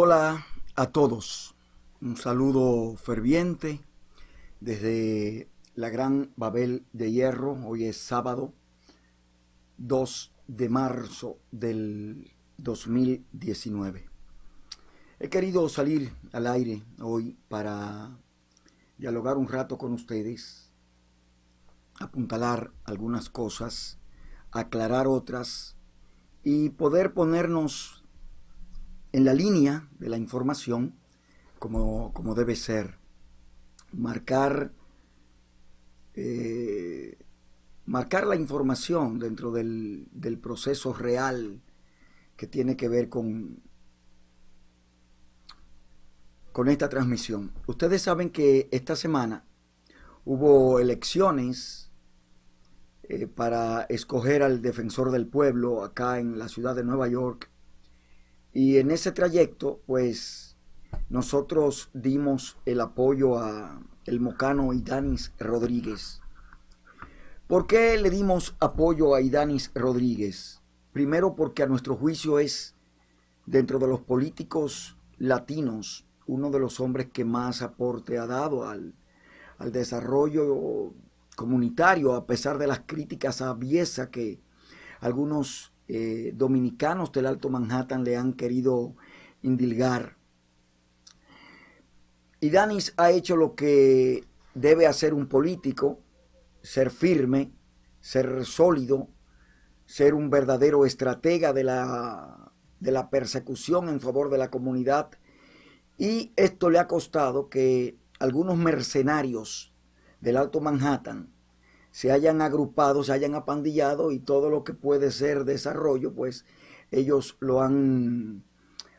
Hola a todos. Un saludo ferviente desde la Gran Babel de Hierro. Hoy es sábado 2 de marzo del 2019. He querido salir al aire hoy para dialogar un rato con ustedes, apuntalar algunas cosas, aclarar otras y poder ponernos en la línea de la información como, como debe ser. Marcar, eh, marcar la información dentro del, del proceso real que tiene que ver con, con esta transmisión. Ustedes saben que esta semana hubo elecciones eh, para escoger al defensor del pueblo acá en la ciudad de Nueva York y en ese trayecto, pues nosotros dimos el apoyo a El Mocano y Danis Rodríguez. ¿Por qué le dimos apoyo a Idanis Rodríguez? Primero porque a nuestro juicio es, dentro de los políticos latinos, uno de los hombres que más aporte ha dado al, al desarrollo comunitario, a pesar de las críticas a que algunos eh, dominicanos del Alto Manhattan le han querido indilgar. Y Danis ha hecho lo que debe hacer un político, ser firme, ser sólido, ser un verdadero estratega de la, de la persecución en favor de la comunidad. Y esto le ha costado que algunos mercenarios del Alto Manhattan se hayan agrupado, se hayan apandillado y todo lo que puede ser desarrollo, pues ellos lo han,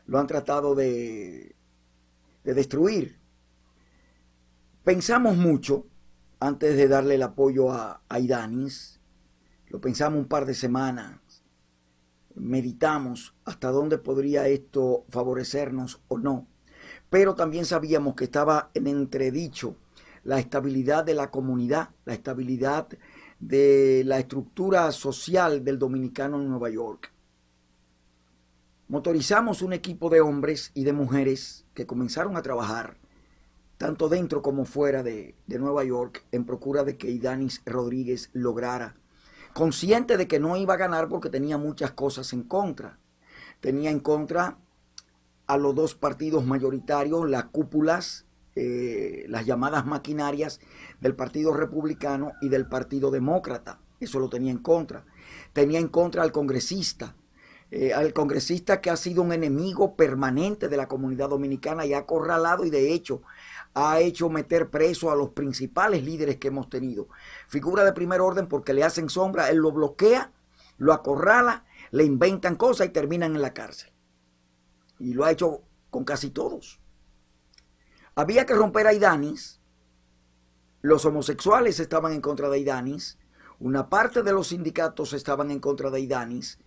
lo han tratado de, destruir. Pensamos mucho antes de darle el apoyo a, a Idanis, lo pensamos un par de semanas, meditamos hasta dónde podría esto favorecernos o no, pero también sabíamos que estaba en entredicho la estabilidad de la comunidad, la estabilidad de la estructura social del dominicano en Nueva York. Motorizamos un equipo de hombres y de mujeres que comenzaron a trabajar tanto dentro como fuera de, Nueva York, en procura de que Idanis Rodríguez lograra. Consciente de que no iba a ganar porque tenía muchas cosas en contra. Tenía en contra a los dos partidos mayoritarios, las cúpulas eh, las llamadas maquinarias del Partido Republicano y del Partido Demócrata. Eso lo tenía en contra. Tenía en contra al congresista, eh, al congresista que ha sido un enemigo permanente de la comunidad dominicana y ha acorralado y de hecho ha hecho meter preso a los principales líderes que hemos tenido. Figura de primer orden porque le hacen sombra, él lo bloquea, lo acorrala, le inventan cosas y terminan en la cárcel. Y lo ha hecho con casi todos. Había que romper a Idanis, los homosexuales estaban en contra de Idanis, una parte de los sindicatos estaban en contra de Idanis,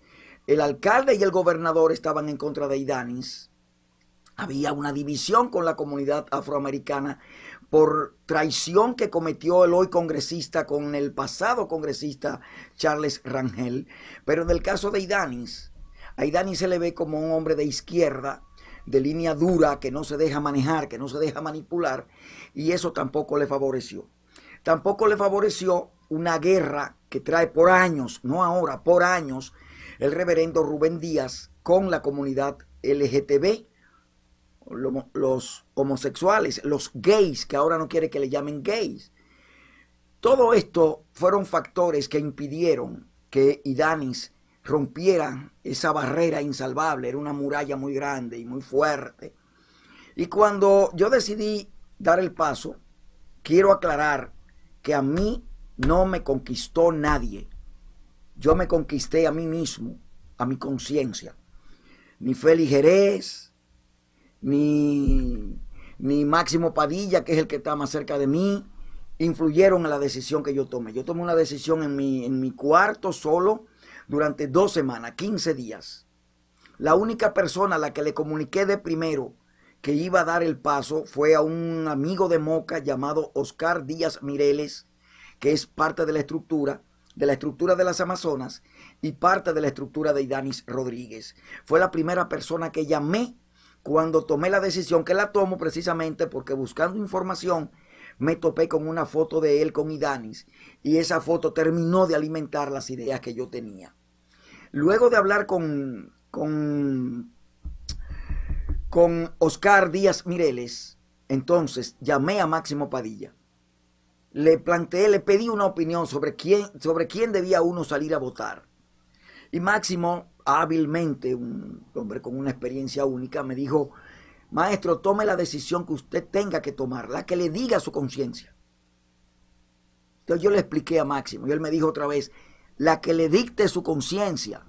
el alcalde y el gobernador estaban en contra de Idanis, había una división con la comunidad afroamericana por traición que cometió el hoy congresista con el pasado congresista Charles Rangel, pero en el caso de Idanis, a Idanis se le ve como un hombre de izquierda, de línea dura, que no se deja manejar, que no se deja manipular, y eso tampoco le favoreció. Tampoco le favoreció una guerra que trae por años, no ahora, por años, el reverendo Rubén Díaz con la comunidad LGTB, los homosexuales, los gays, que ahora no quiere que le llamen gays. Todo esto fueron factores que impidieron que Idanis rompiera esa barrera insalvable, era una muralla muy grande y muy fuerte. Y cuando yo decidí dar el paso, quiero aclarar que a mí no me conquistó nadie. Yo me conquisté a mí mismo, a mi conciencia. Ni Félix Jerez, ni, Máximo Padilla, que es el que está más cerca de mí, influyeron en la decisión que yo tomé. Yo tomé una decisión en mi, en mi cuarto solo, durante dos semanas, 15 días. La única persona a la que le comuniqué de primero que iba a dar el paso fue a un amigo de Moca llamado Oscar Díaz Mireles, que es parte de la estructura, de la estructura de las Amazonas y parte de la estructura de Idanis Rodríguez. Fue la primera persona que llamé cuando tomé la decisión, que la tomo precisamente porque buscando información me topé con una foto de él con Idanis y esa foto terminó de alimentar las ideas que yo tenía. Luego de hablar con, con, Oscar Díaz Mireles, entonces llamé a Máximo Padilla. Le planteé, le pedí una opinión sobre quién, sobre quién debía uno salir a votar. Y Máximo, hábilmente, un hombre con una experiencia única, me dijo, maestro, tome la decisión que usted tenga que tomar, la que le diga su conciencia. Entonces yo le expliqué a Máximo y él me dijo otra vez, la que le dicte su conciencia.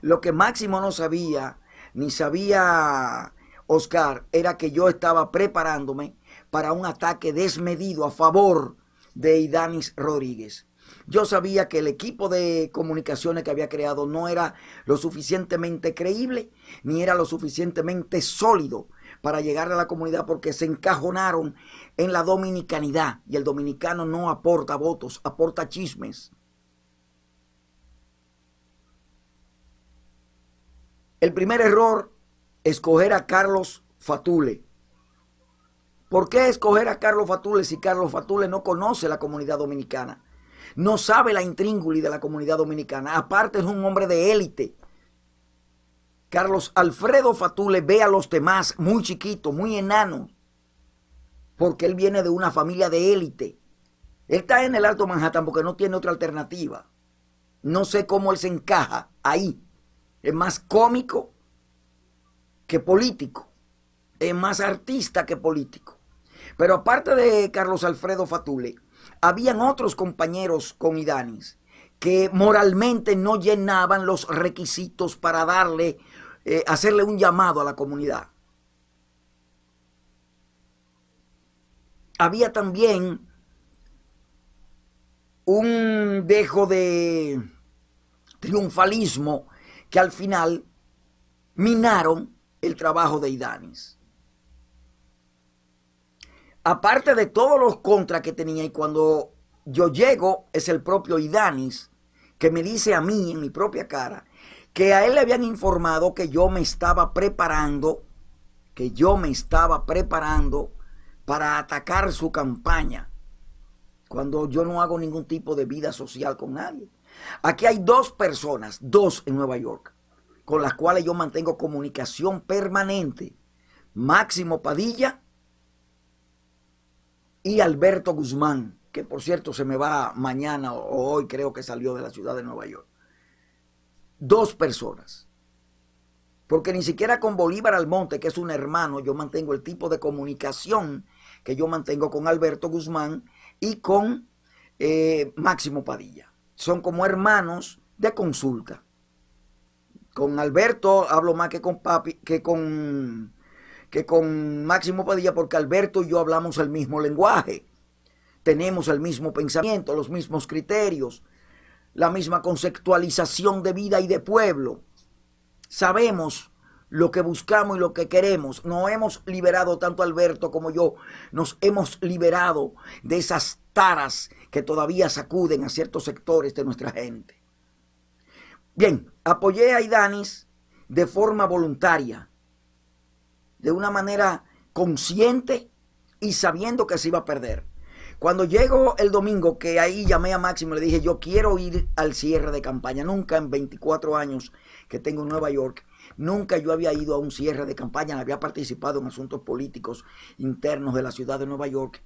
Lo que Máximo no sabía, ni sabía Oscar, era que yo estaba preparándome para un ataque desmedido a favor de Idanis Rodríguez. Yo sabía que el equipo de comunicaciones que había creado no era lo suficientemente creíble ni era lo suficientemente sólido para llegar a la comunidad porque se encajonaron en la dominicanidad y el dominicano no aporta votos, aporta chismes. El primer error, escoger a Carlos Fatule. ¿Por qué escoger a Carlos Fatule si Carlos Fatule no conoce la comunidad dominicana? No sabe la intrínguli de la comunidad dominicana. Aparte es un hombre de élite. Carlos Alfredo Fatule ve a los demás muy chiquitos, muy enano, porque él viene de una familia de élite. Él está en el Alto Manhattan porque no tiene otra alternativa. No sé cómo él se encaja ahí es más cómico que político, es más artista que político. Pero aparte de Carlos Alfredo Fatule, habían otros compañeros con Idanis que moralmente no llenaban los requisitos para darle, eh, hacerle un llamado a la comunidad. Había también un dejo de triunfalismo al final minaron el trabajo de Idanis. Aparte de todos los contras que tenía y cuando yo llego es el propio Idanis que me dice a mí en mi propia cara que a él le habían informado que yo me estaba preparando, que yo me estaba preparando para atacar su campaña, cuando yo no hago ningún tipo de vida social con nadie. Aquí hay dos personas, dos en Nueva York, con las cuales yo mantengo comunicación permanente. Máximo Padilla y Alberto Guzmán, que por cierto se me va mañana o hoy creo que salió de la ciudad de Nueva York. Dos personas. Porque ni siquiera con Bolívar Almonte, que es un hermano, yo mantengo el tipo de comunicación que yo mantengo con Alberto Guzmán y con eh, Máximo Padilla son como hermanos de consulta. Con Alberto hablo más que con papi, que con que con Máximo Padilla, porque Alberto y yo hablamos el mismo lenguaje, tenemos el mismo pensamiento, los mismos criterios, la misma conceptualización de vida y de pueblo. Sabemos lo que buscamos y lo que queremos. No hemos liberado, tanto Alberto como yo, nos hemos liberado de esas taras que todavía sacuden a ciertos sectores de nuestra gente. Bien, apoyé a Idanis de forma voluntaria, de una manera consciente y sabiendo que se iba a perder. Cuando llegó el domingo, que ahí llamé a Máximo, le dije, yo quiero ir al cierre de campaña. Nunca en 24 años que tengo en Nueva York Nunca yo había ido a un cierre de campaña, había participado en asuntos políticos internos de la ciudad de Nueva York.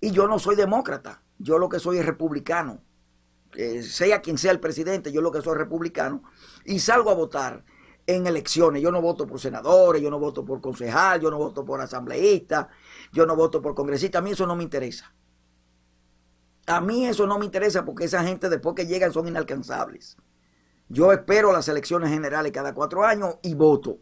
Y yo no soy demócrata, yo lo que soy es republicano. Eh, sea quien sea el presidente, yo lo que soy es republicano. Y salgo a votar en elecciones. Yo no voto por senadores, yo no voto por concejal, yo no voto por asambleísta, yo no voto por congresista. A mí eso no me interesa. A mí eso no me interesa porque esa gente después que llegan son inalcanzables. Yo espero las elecciones generales cada cuatro años y voto.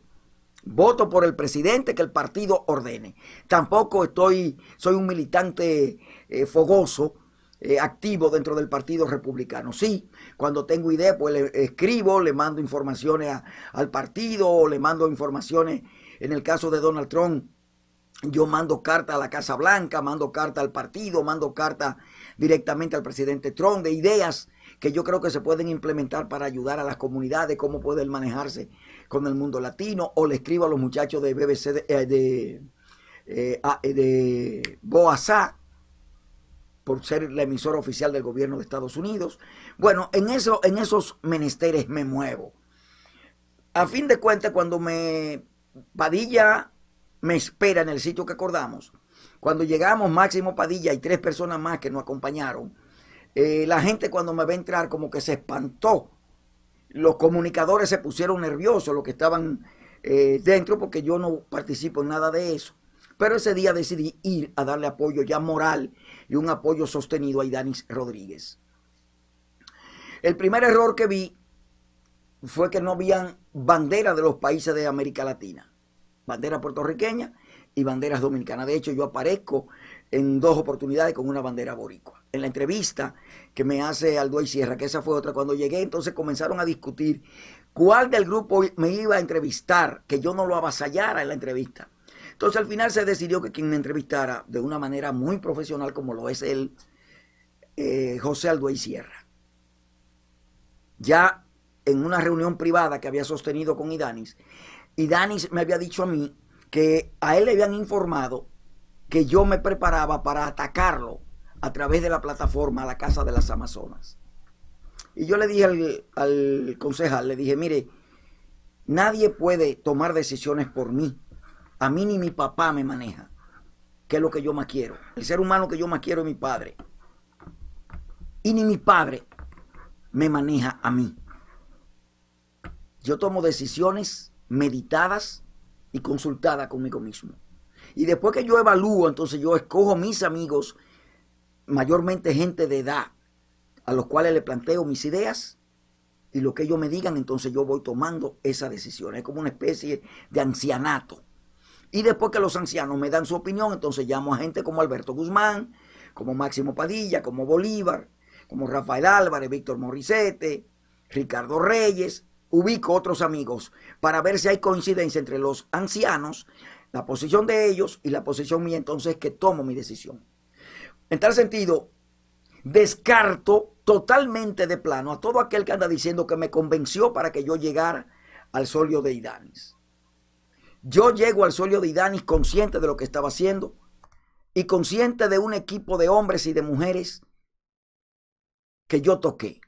Voto por el presidente que el partido ordene. Tampoco estoy, soy un militante eh, fogoso, eh, activo dentro del Partido Republicano. Sí, cuando tengo idea, pues le escribo, le mando informaciones al partido, o le mando informaciones, en el caso de Donald Trump, yo mando carta a la Casa Blanca, mando carta al partido, mando carta directamente al presidente Trump de ideas que yo creo que se pueden implementar para ayudar a las comunidades, cómo pueden manejarse con el mundo latino, o le escribo a los muchachos de BBC eh, eh, eh, de, Boazá, por ser la emisora oficial del gobierno de Estados Unidos. Bueno, en, eso, en esos menesteres me muevo. A fin de cuentas, cuando me Padilla me espera en el sitio que acordamos. Cuando llegamos, Máximo Padilla y tres personas más que nos acompañaron, eh, la gente cuando me ve entrar como que se espantó. Los comunicadores se pusieron nerviosos, los que estaban eh, dentro, porque yo no participo en nada de eso. Pero ese día decidí ir a darle apoyo ya moral y un apoyo sostenido a Idanis Rodríguez. El primer error que vi fue que no habían bandera de los países de América Latina bandera puertorriqueña y banderas dominicanas. De hecho, yo aparezco en dos oportunidades con una bandera boricua. En la entrevista que me hace Aldo y Sierra, que esa fue otra, cuando llegué entonces comenzaron a discutir cuál del grupo me iba a entrevistar, que yo no lo avasallara en la entrevista. Entonces al final se decidió que quien me entrevistara de una manera muy profesional como lo es él, eh, José Aldo Sierra. Ya en una reunión privada que había sostenido con Idanis, y Dani me había dicho a mí que a él le habían informado que yo me preparaba para atacarlo a través de la plataforma a la Casa de las Amazonas. Y yo le dije al, concejal, le dije, mire, nadie puede tomar decisiones por mí. A mí ni mi papá me maneja, que es lo que yo más quiero. El ser humano que yo más quiero es mi padre. Y ni mi padre me maneja a mí. Yo tomo decisiones meditadas y consultadas conmigo mismo. Y después que yo evalúo, entonces yo escojo mis amigos, mayormente gente de edad, a los cuales le planteo mis ideas y lo que ellos me digan, entonces yo voy tomando esa decisión. Es como una especie de ancianato. Y después que los ancianos me dan su opinión, entonces llamo a gente como Alberto Guzmán, como Máximo Padilla, como Bolívar, como Rafael Álvarez, Víctor Morricete, Ricardo Reyes, ubico otros amigos para ver si hay coincidencia entre los ancianos, la posición de ellos y la posición mía, entonces que tomo mi decisión. En tal sentido, descarto totalmente de plano a todo aquel que anda diciendo que me convenció para que yo llegara al solio de Idanis. Yo llego al solio de Idanis consciente de lo que estaba haciendo y consciente de un equipo de hombres y de mujeres que yo toqué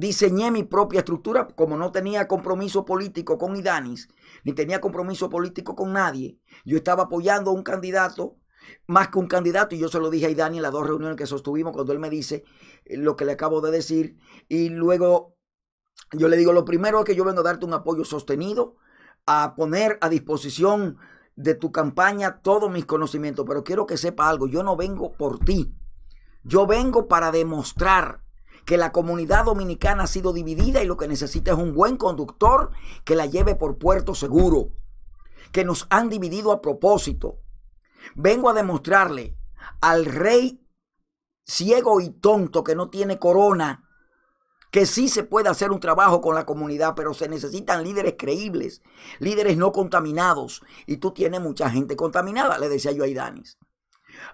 diseñé mi propia estructura, como no tenía compromiso político con Idanis, ni tenía compromiso político con nadie, yo estaba apoyando a un candidato, más que un candidato, y yo se lo dije a Idanis en las dos reuniones que sostuvimos, cuando él me dice eh, lo que le acabo de decir, y luego yo le digo, lo primero es que yo vengo a darte un apoyo sostenido, a poner a disposición de tu campaña todos mis conocimientos, pero quiero que sepa algo, yo no vengo por ti, yo vengo para demostrar que la comunidad dominicana ha sido dividida y lo que necesita es un buen conductor que la lleve por puerto seguro, que nos han dividido a propósito. Vengo a demostrarle al rey ciego y tonto que no tiene corona que sí se puede hacer un trabajo con la comunidad, pero se necesitan líderes creíbles, líderes no contaminados. Y tú tienes mucha gente contaminada, le decía yo a Idanis.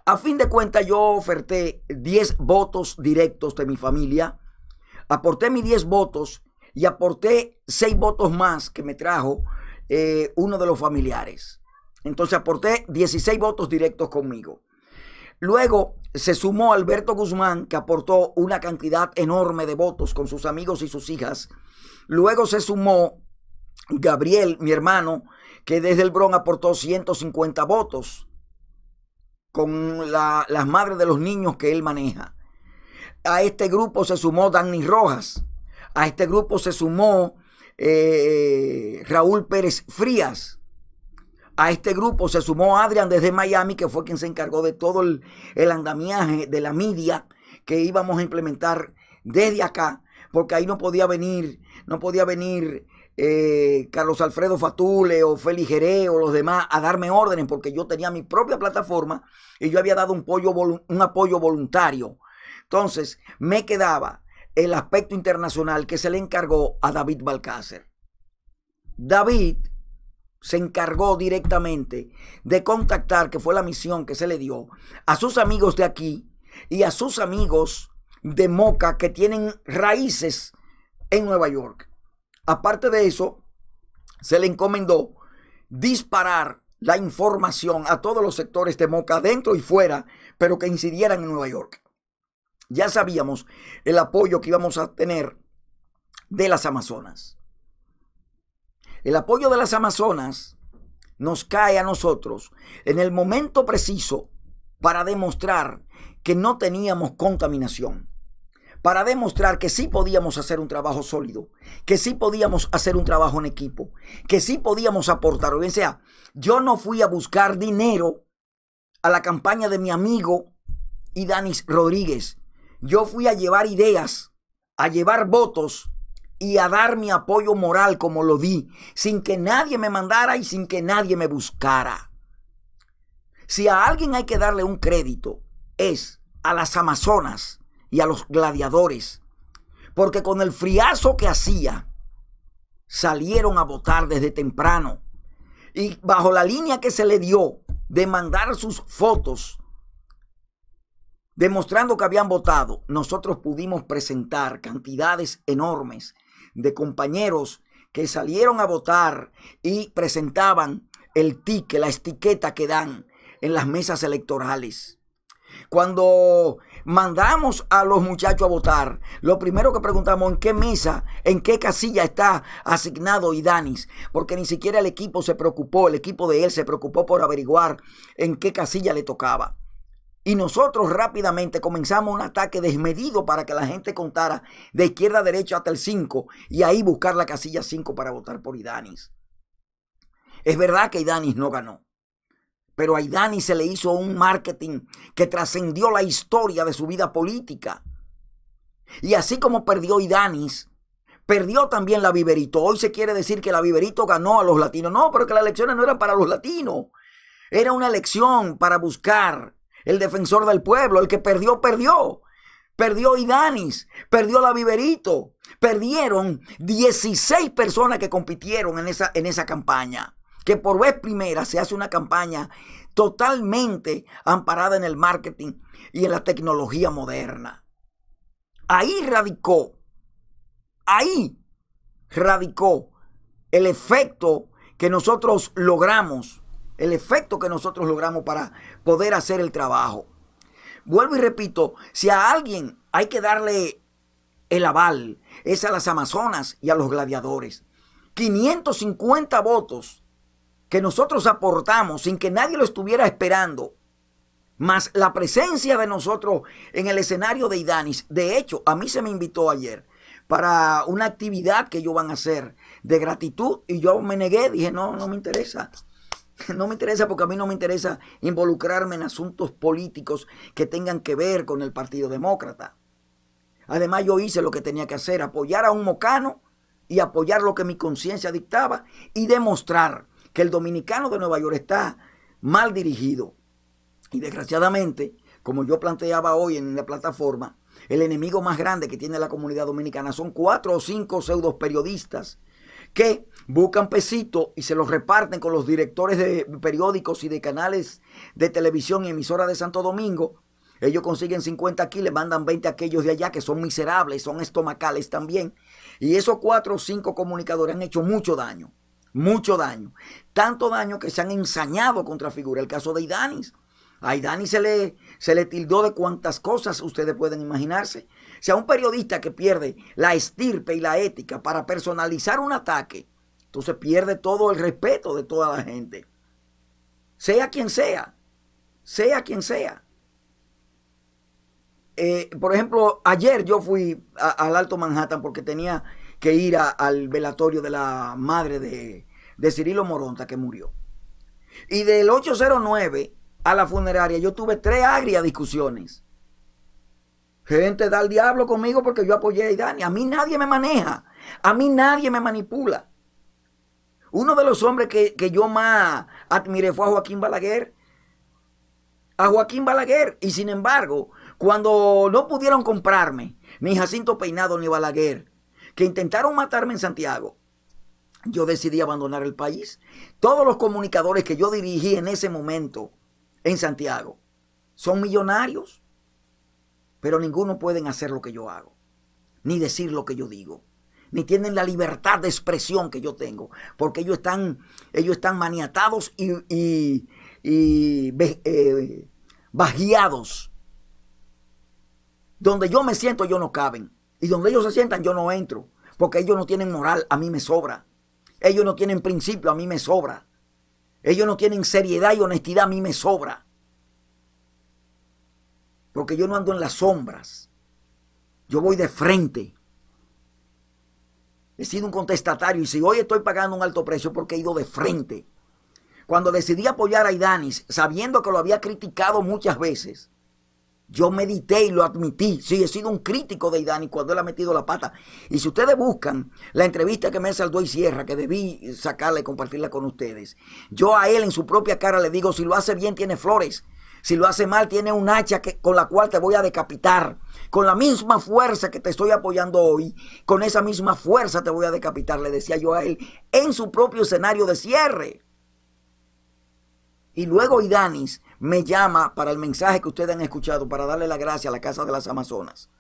A fin de cuentas, yo oferté 10 votos directos de mi familia, aporté mis 10 votos y aporté 6 votos más que me trajo eh, uno de los familiares. Entonces aporté 16 votos directos conmigo. Luego se sumó Alberto Guzmán, que aportó una cantidad enorme de votos con sus amigos y sus hijas. Luego se sumó Gabriel, mi hermano, que desde el Bron aportó 150 votos con las madres de los niños que él maneja. A este grupo se sumó danny Rojas. A este grupo se sumó eh, Raúl Pérez Frías. A este grupo se sumó Adrián desde Miami, que fue quien se encargó de todo el, el andamiaje de la media que íbamos a implementar desde acá, porque ahí no podía venir, no podía venir eh, Carlos Alfredo Fatule o Feli o los demás a darme órdenes porque yo tenía mi propia plataforma y yo había dado un, un apoyo voluntario. Entonces, me quedaba el aspecto internacional que se le encargó a David Balcácer. David se encargó directamente de contactar, que fue la misión que se le dio, a sus amigos de aquí y a sus amigos de Moca que tienen raíces en Nueva York. Aparte de eso, se le encomendó disparar la información a todos los sectores de Moca, dentro y fuera, pero que incidieran en Nueva York. Ya sabíamos el apoyo que íbamos a tener de las Amazonas. El apoyo de las Amazonas nos cae a nosotros en el momento preciso para demostrar que no teníamos contaminación para demostrar que sí podíamos hacer un trabajo sólido, que sí podíamos hacer un trabajo en equipo, que sí podíamos aportar. O bien sea, yo no fui a buscar dinero a la campaña de mi amigo Danis Rodríguez. Yo fui a llevar ideas, a llevar votos y a dar mi apoyo moral como lo di, sin que nadie me mandara y sin que nadie me buscara. Si a alguien hay que darle un crédito, es a las Amazonas y a los gladiadores, porque con el friazo que hacía, salieron a votar desde temprano. Y bajo la línea que se le dio de mandar sus fotos, demostrando que habían votado, nosotros pudimos presentar cantidades enormes de compañeros que salieron a votar y presentaban el ticket, la etiqueta que dan en las mesas electorales. Cuando mandamos a los muchachos a votar, lo primero que preguntamos en qué mesa, en qué casilla está asignado Idanis, porque ni siquiera el equipo se preocupó, el equipo de él se preocupó por averiguar en qué casilla le tocaba. Y nosotros rápidamente comenzamos un ataque desmedido para que la gente contara de izquierda a derecha hasta el 5 y ahí buscar la casilla 5 para votar por Idanis. Es verdad que Idanis no ganó, pero a Idanis se le hizo un marketing que trascendió la historia de su vida política. Y así como perdió Idanis, perdió también la Viverito. Hoy se quiere decir que la Viverito ganó a los latinos. No, pero que las elecciones no eran para los latinos. Era una elección para buscar el defensor del pueblo. El que perdió, perdió. Perdió Idanis, perdió la Viverito. Perdieron 16 personas que compitieron en esa, en esa campaña que por vez primera se hace una campaña totalmente amparada en el marketing y en la tecnología moderna. Ahí radicó, ahí radicó el efecto que nosotros logramos, el efecto que nosotros logramos para poder hacer el trabajo. Vuelvo y repito, si a alguien hay que darle el aval, es a las Amazonas y a los gladiadores. 550 votos que nosotros aportamos sin que nadie lo estuviera esperando, más la presencia de nosotros en el escenario de Idanis. De hecho, a mí se me invitó ayer para una actividad que ellos van a hacer de gratitud y yo me negué, dije, no, no me interesa. No me interesa porque a mí no me interesa involucrarme en asuntos políticos que tengan que ver con el Partido Demócrata. Además yo hice lo que tenía que hacer, apoyar a un mocano y apoyar lo que mi conciencia dictaba y demostrar que el dominicano de Nueva York está mal dirigido. Y desgraciadamente, como yo planteaba hoy en la plataforma, el enemigo más grande que tiene la comunidad dominicana son cuatro o cinco pseudoperiodistas periodistas que buscan pesitos y se los reparten con los directores de periódicos y de canales de televisión y emisoras de Santo Domingo. Ellos consiguen 50 aquí, le mandan 20 a aquellos de allá que son miserables, son estomacales también. Y esos cuatro o cinco comunicadores han hecho mucho daño mucho daño. Tanto daño que se han ensañado contra figura. El caso de Idanis. A Idanis se le, se le tildó de cuantas cosas ustedes pueden imaginarse. Si sea, un periodista que pierde la estirpe y la ética para personalizar un ataque, entonces pierde todo el respeto de toda la gente. Sea quien sea. Sea quien sea. Eh, por ejemplo, ayer yo fui al Alto Manhattan porque tenía que ir al velatorio de la madre de, de Cirilo Moronta que murió. Y del 809 a la funeraria yo tuve tres agrias discusiones. Gente da el diablo conmigo porque yo apoyé a Idani. A mí nadie me maneja. A mí nadie me manipula. Uno de los hombres que, que yo más admiré fue a Joaquín Balaguer. A Joaquín Balaguer. Y sin embargo, cuando no pudieron comprarme, ni Jacinto Peinado ni Balaguer, que intentaron matarme en Santiago, yo decidí abandonar el país. Todos los comunicadores que yo dirigí en ese momento en Santiago son millonarios, pero ninguno pueden hacer lo que yo hago, ni decir lo que yo digo, ni tienen la libertad de expresión que yo tengo, porque ellos están, ellos están maniatados y, y, eh, Donde yo me siento, yo no caben. Y donde ellos se sientan yo no entro, porque ellos no tienen moral, a mí me sobra. Ellos no tienen principio, a mí me sobra. Ellos no tienen seriedad y honestidad, a mí me sobra. Porque yo no ando en las sombras. Yo voy de frente. He sido un contestatario y si hoy estoy pagando un alto precio porque he ido de frente. Cuando decidí apoyar a Idanis, sabiendo que lo había criticado muchas veces, yo medité y lo admití. Sí, he sido un crítico de Idani cuando él ha metido la pata. Y si ustedes buscan la entrevista que me saldó y cierra, que debí sacarla y compartirla con ustedes, yo a él en su propia cara le digo, si lo hace bien tiene flores, si lo hace mal tiene un hacha con la cual te voy a decapitar. Con la misma fuerza que te estoy apoyando hoy, con esa misma fuerza te voy a decapitar, le decía yo a él, en su propio escenario de cierre. Y luego Idanis me llama para el mensaje que ustedes han escuchado, para darle la gracia a la Casa de las Amazonas.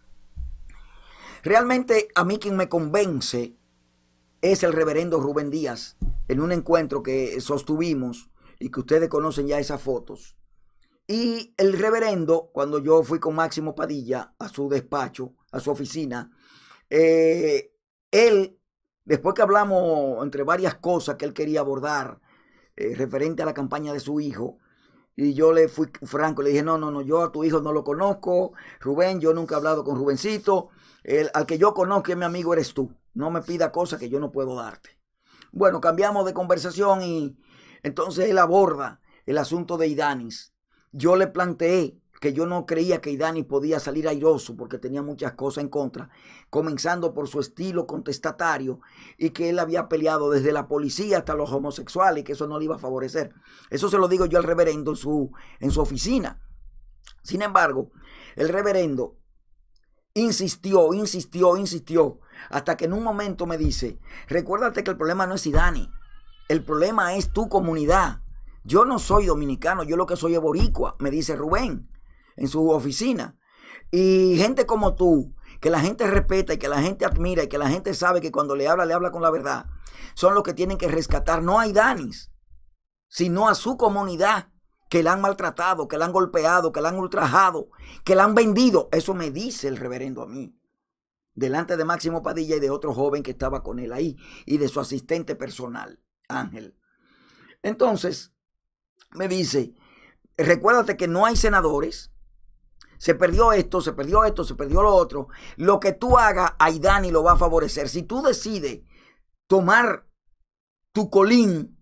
Realmente a mí quien me convence es el reverendo Rubén Díaz, en un encuentro que sostuvimos y que ustedes conocen ya esas fotos. Y el reverendo, cuando yo fui con Máximo Padilla a su despacho, a su oficina, eh, él, después que hablamos entre varias cosas que él quería abordar eh, referente a la campaña de su hijo, y yo le fui franco, le dije, no, no, no, yo a tu hijo no lo conozco, Rubén, yo nunca he hablado con Rubencito, al que yo conozco mi amigo eres tú, no me pida cosas que yo no puedo darte. Bueno, cambiamos de conversación y entonces él aborda el asunto de Idanis. Yo le planteé que yo no creía que Idani podía salir airoso porque tenía muchas cosas en contra, comenzando por su estilo contestatario y que él había peleado desde la policía hasta los homosexuales, y que eso no le iba a favorecer. Eso se lo digo yo al reverendo en su, en su oficina. Sin embargo, el reverendo insistió, insistió, insistió, hasta que en un momento me dice, recuérdate que el problema no es Idani, el problema es tu comunidad. Yo no soy dominicano, yo lo que soy es boricua, me dice Rubén en su oficina. Y gente como tú, que la gente respeta y que la gente admira y que la gente sabe que cuando le habla, le habla con la verdad, son los que tienen que rescatar, no a danis, sino a su comunidad, que la han maltratado, que la han golpeado, que la han ultrajado, que la han vendido. Eso me dice el reverendo a mí delante de Máximo Padilla y de otro joven que estaba con él ahí y de su asistente personal, Ángel. Entonces, me dice, recuérdate que no hay senadores, se perdió esto, se perdió esto, se perdió lo otro. Lo que tú hagas, Aidani lo va a favorecer. Si tú decides tomar tu colín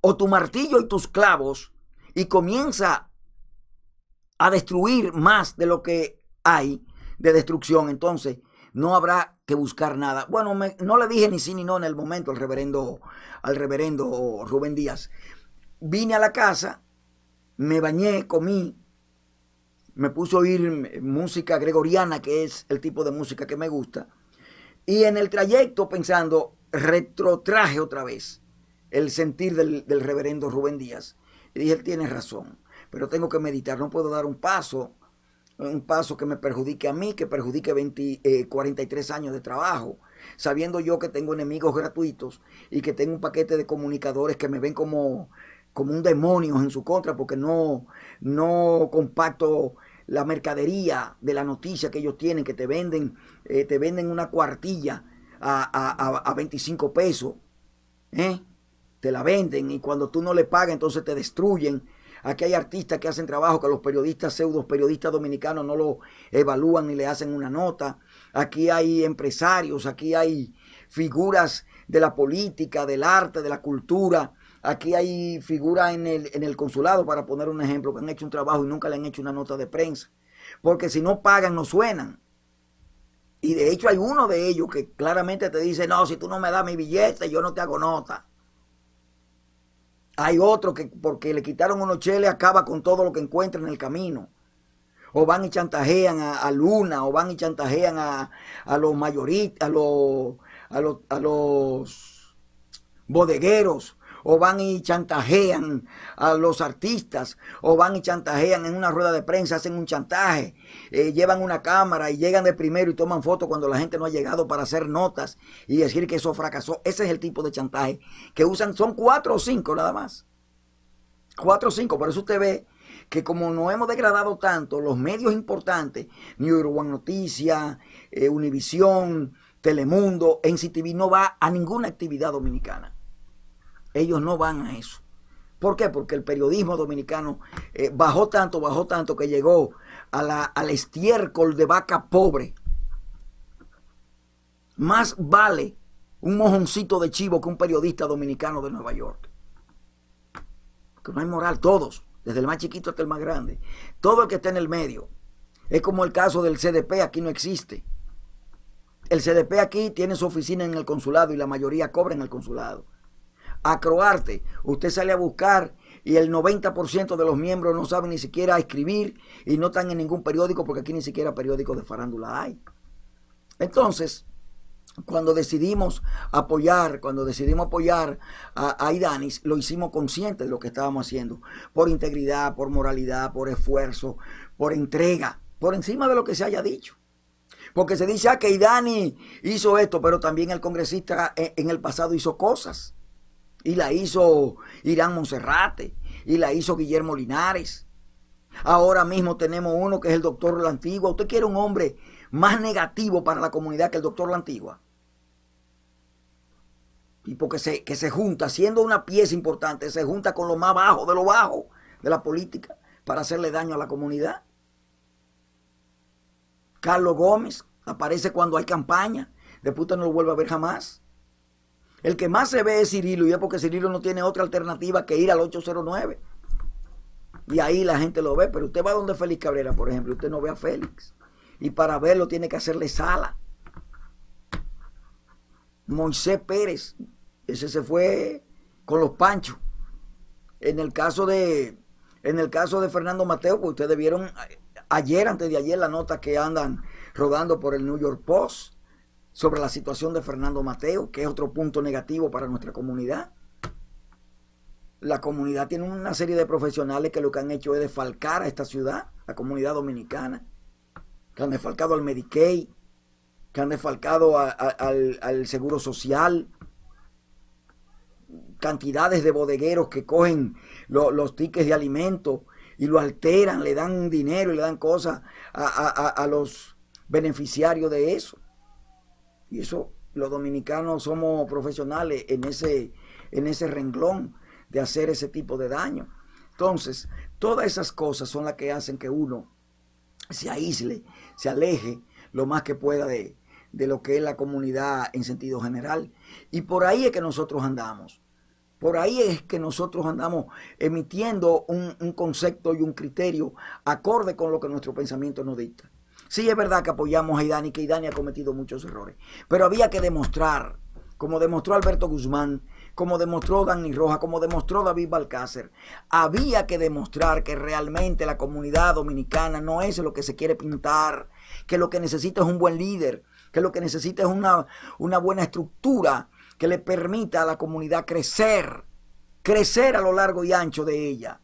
o tu martillo y tus clavos y comienza a destruir más de lo que hay de destrucción, entonces no habrá que buscar nada. Bueno, no le dije ni sí ni no en el momento al reverendo, al reverendo Rubén Díaz. Vine a la casa, me bañé, comí, me puse a oír música gregoriana, que es el tipo de música que me gusta. Y en el trayecto, pensando, retrotraje otra vez el sentir del, reverendo Rubén Díaz. Y dije, él tiene razón, pero tengo que meditar, no puedo dar un paso, un paso que me perjudique a mí, que perjudique 43 eh, años de trabajo, sabiendo yo que tengo enemigos gratuitos y que tengo un paquete de comunicadores que me ven como como un demonio en su contra porque no, no compacto la mercadería de la noticia que ellos tienen, que te venden, eh, te venden una cuartilla a, a, 25 pesos, ¿eh? te la venden y cuando tú no le pagas entonces te destruyen. Aquí hay artistas que hacen trabajo que los periodistas, pseudo periodistas dominicanos no lo evalúan ni le hacen una nota. Aquí hay empresarios, aquí hay figuras de la política, del arte, de la cultura, Aquí hay figuras en el, consulado, para poner un ejemplo, que han hecho un trabajo y nunca le han hecho una nota de prensa. Porque si no pagan, no suenan. Y de hecho hay uno de ellos que claramente te dice, no, si tú no me das mi billete, yo no te hago nota. Hay otro que porque le quitaron unos cheles acaba con todo lo que encuentra en el camino. O van y chantajean a, Luna, o van y chantajean a, los mayoristas, los, a los, a los bodegueros o van y chantajean a los artistas, o van y chantajean en una rueda de prensa, hacen un chantaje, eh, llevan una cámara y llegan de primero y toman fotos cuando la gente no ha llegado para hacer notas y decir que eso fracasó. Ese es el tipo de chantaje que usan, son cuatro o cinco nada más. Cuatro o cinco, por eso usted ve que como no hemos degradado tanto, los medios importantes, New York One Noticias, Univision eh, Univisión, Telemundo, NCTV, no va a ninguna actividad dominicana. Ellos no van a eso. ¿Por qué? Porque el periodismo dominicano eh, bajó tanto, bajó tanto que llegó a la, al estiércol de vaca pobre. Más vale un mojoncito de chivo que un periodista dominicano de Nueva York. Que no hay moral, todos, desde el más chiquito hasta el más grande. Todo el que está en el medio. Es como el caso del CDP, aquí no existe. El CDP aquí tiene su oficina en el consulado y la mayoría cobra en el consulado acroarte. Usted sale a buscar y el 90% de los miembros no saben ni siquiera escribir y no están en ningún periódico porque aquí ni siquiera periódicos de farándula hay. Entonces, cuando decidimos apoyar, cuando decidimos apoyar a, Idanis, lo hicimos consciente de lo que estábamos haciendo, por integridad, por moralidad, por esfuerzo, por entrega, por encima de lo que se haya dicho. Porque se dice ah, que Idani hizo esto, pero también el congresista eh, en el pasado hizo cosas y la hizo Irán Monserrate, y la hizo Guillermo Linares. Ahora mismo tenemos uno que es el doctor La Antigua. ¿Usted quiere un hombre más negativo para la comunidad que el doctor La Antigua? Y porque se, que se junta, siendo una pieza importante, se junta con lo más bajo de lo bajo de la política para hacerle daño a la comunidad. Carlos Gómez aparece cuando hay campaña, de después no lo vuelve a ver jamás. El que más se ve es Cirilo y es porque Cirilo no tiene otra alternativa que ir al 809. Y ahí la gente lo ve, pero usted va donde Félix Cabrera, por ejemplo, usted no ve a Félix. Y para verlo tiene que hacerle sala. Moisés Pérez, ese se fue con los panchos. En el caso de, en el caso de Fernando Mateo, pues ustedes vieron ayer, antes de ayer, la nota que andan rodando por el New York Post sobre la situación de Fernando Mateo, que es otro punto negativo para nuestra comunidad. La comunidad tiene una serie de profesionales que lo que han hecho es defalcar a esta ciudad, la comunidad dominicana, que han defalcado al Medicaid, que han defalcado al, Seguro Social, cantidades de bodegueros que cogen los tickets de alimentos y lo alteran, le dan dinero y le dan cosas a, los beneficiarios de eso. Y eso, los dominicanos somos profesionales en ese, renglón de hacer ese tipo de daño. Entonces, todas esas cosas son las que hacen que uno se aísle, se aleje lo más que pueda de, lo que es la comunidad en sentido general. Y por ahí es que nosotros andamos. Por ahí es que nosotros andamos emitiendo un, concepto y un criterio acorde con lo que nuestro pensamiento nos dicta. Sí, es verdad que apoyamos a Idani, que Idani ha cometido muchos errores, pero había que demostrar, como demostró Alberto Guzmán, como demostró Dani Roja, como demostró David Balcácer, había que demostrar que realmente la comunidad dominicana no es lo que se quiere pintar, que lo que necesita es un buen líder, que lo que necesita es una, una buena estructura que le permita a la comunidad crecer, crecer a lo largo y ancho de ella.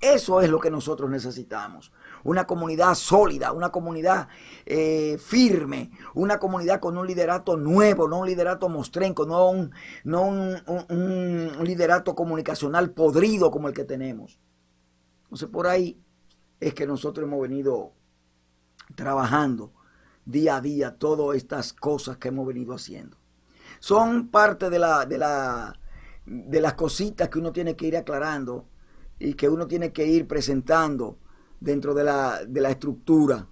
Eso es lo que nosotros necesitamos una comunidad sólida, una comunidad eh, firme, una comunidad con un liderato nuevo, no un liderato mostrenco, no un, no un, liderato comunicacional podrido como el que tenemos. Entonces por ahí es que nosotros hemos venido trabajando día a día todas estas cosas que hemos venido haciendo. Son parte de, la, de, la, de las cositas que uno tiene que ir aclarando y que uno tiene que ir presentando dentro de la, de la estructura.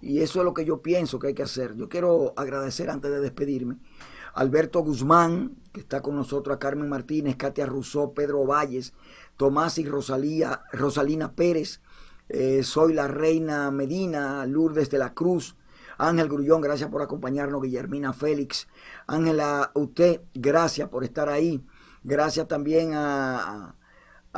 Y eso es lo que yo pienso que hay que hacer. Yo quiero agradecer antes de despedirme Alberto Guzmán, que está con nosotros, a Carmen Martínez, Katia Rousseau, Pedro Valles, Tomás y Rosalía, Rosalina Pérez, eh, Soy la Reina Medina, Lourdes de la Cruz, Ángel Grullón, gracias por acompañarnos, Guillermina Félix, Ángela, usted, gracias por estar ahí, gracias también a,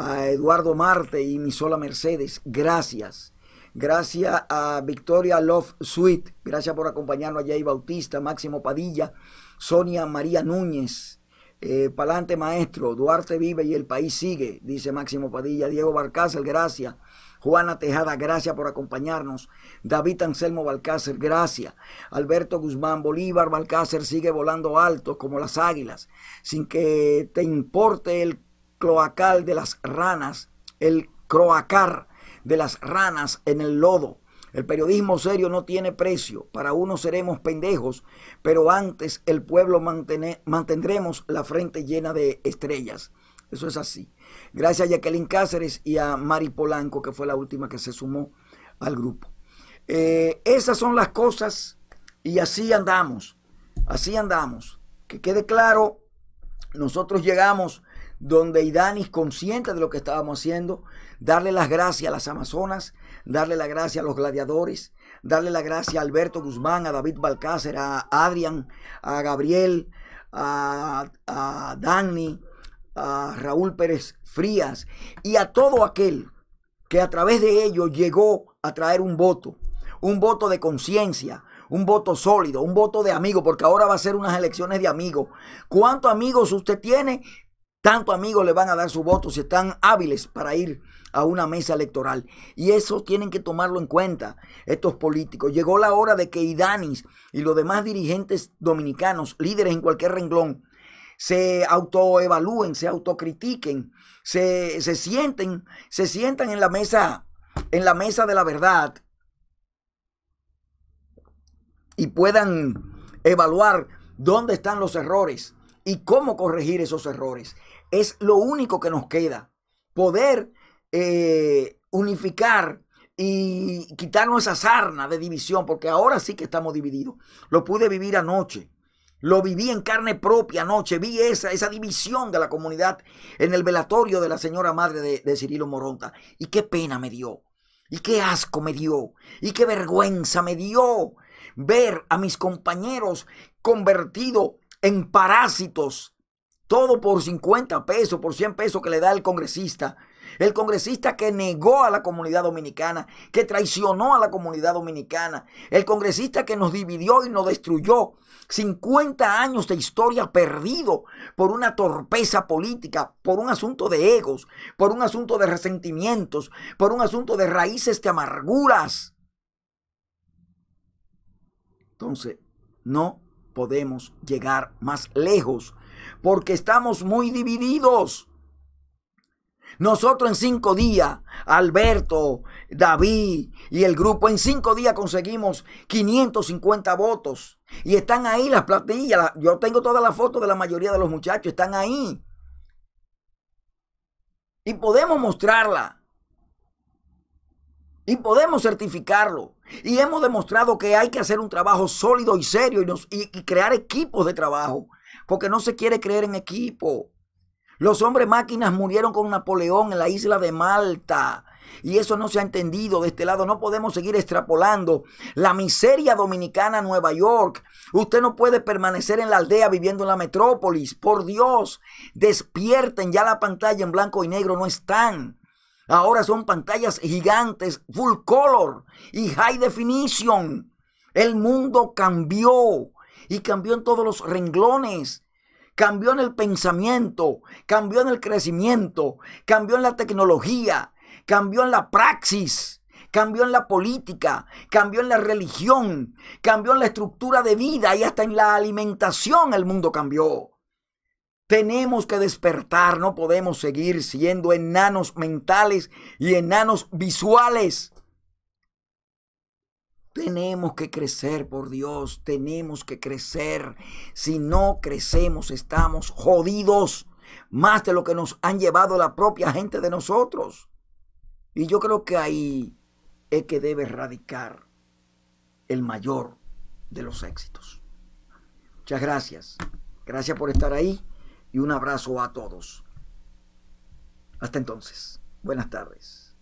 a Eduardo Marte y mi sola Mercedes, gracias. Gracias a Victoria Love Sweet, gracias por acompañarnos a Jay Bautista, Máximo Padilla, Sonia María Núñez, eh, Palante Maestro, Duarte vive y el país sigue, dice Máximo Padilla, Diego Barcácer, gracias. Juana Tejada, gracias por acompañarnos. David Anselmo Balcácer, gracias. Alberto Guzmán Bolívar Balcácer sigue volando alto como las águilas, sin que te importe el cloacal de las ranas, el croacar de las ranas en el lodo. El periodismo serio no tiene precio. Para unos seremos pendejos, pero antes el pueblo mantendremos la frente llena de estrellas. Eso es así. Gracias a Jacqueline Cáceres y a Mari Polanco, que fue la última que se sumó al grupo. Eh, esas son las cosas y así andamos. Así andamos. Que quede claro, nosotros llegamos donde Idanis, consciente de lo que estábamos haciendo, darle las gracias a las Amazonas, darle las gracias a los gladiadores, darle las gracias a Alberto Guzmán, a David Balcácer, a Adrián, a Gabriel, a, a Dani, a Raúl Pérez Frías y a todo aquel que a través de ellos llegó a traer un voto, un voto de conciencia, un voto sólido, un voto de amigo, porque ahora va a ser unas elecciones de amigos. ¿Cuántos amigos usted tiene tanto amigos le van a dar su voto si están hábiles para ir a una mesa electoral. Y eso tienen que tomarlo en cuenta estos políticos. Llegó la hora de que Idanis y los demás dirigentes dominicanos, líderes en cualquier renglón, se autoevalúen, se autocritiquen, se, se sienten, se sientan en la mesa, en la mesa de la verdad y puedan evaluar dónde están los errores y cómo corregir esos errores. Es lo único que nos queda, poder eh, unificar y quitarnos esa sarna de división, porque ahora sí que estamos divididos. Lo pude vivir anoche. Lo viví en carne propia anoche, vi esa, esa división de la comunidad en el velatorio de la señora madre de, de, Cirilo Moronta. Y qué pena me dio, y qué asco me dio, y qué vergüenza me dio ver a mis compañeros convertidos en parásitos, todo por 50 pesos, por 100 pesos que le da el congresista. El congresista que negó a la comunidad dominicana, que traicionó a la comunidad dominicana, el congresista que nos dividió y nos destruyó. 50 años de historia perdido por una torpeza política, por un asunto de egos, por un asunto de resentimientos, por un asunto de raíces de amarguras. Entonces, no podemos llegar más lejos, porque estamos muy divididos. Nosotros en cinco días, Alberto, David y el grupo, en cinco días conseguimos 550 votos. Y están ahí las platillas. Yo tengo todas las fotos de la mayoría de los muchachos, están ahí. Y podemos mostrarla. Y podemos certificarlo. Y hemos demostrado que hay que hacer un trabajo sólido y serio y, crear equipos de trabajo. Porque no se quiere creer en equipo. Los hombres máquinas murieron con Napoleón en la isla de Malta. Y eso no se ha entendido de este lado. No podemos seguir extrapolando la miseria dominicana a Nueva York. Usted no puede permanecer en la aldea viviendo en la metrópolis. Por Dios, despierten. Ya la pantalla en blanco y negro no están. Ahora son pantallas gigantes, full color y high definition. El mundo cambió y cambió en todos los renglones. Cambió en el pensamiento, cambió en el crecimiento, cambió en la tecnología, cambió en la praxis, cambió en la política, cambió en la religión, cambió en la estructura de vida y hasta en la alimentación el mundo cambió. Tenemos que despertar, no podemos seguir siendo enanos mentales y enanos visuales. Tenemos que crecer, por Dios, tenemos que crecer. Si no crecemos, estamos jodidos, más de lo que nos han llevado la propia gente de nosotros. Y yo creo que ahí es que debe radicar el mayor de los éxitos. Muchas gracias. Gracias por estar ahí y un abrazo a todos. Hasta entonces, buenas tardes.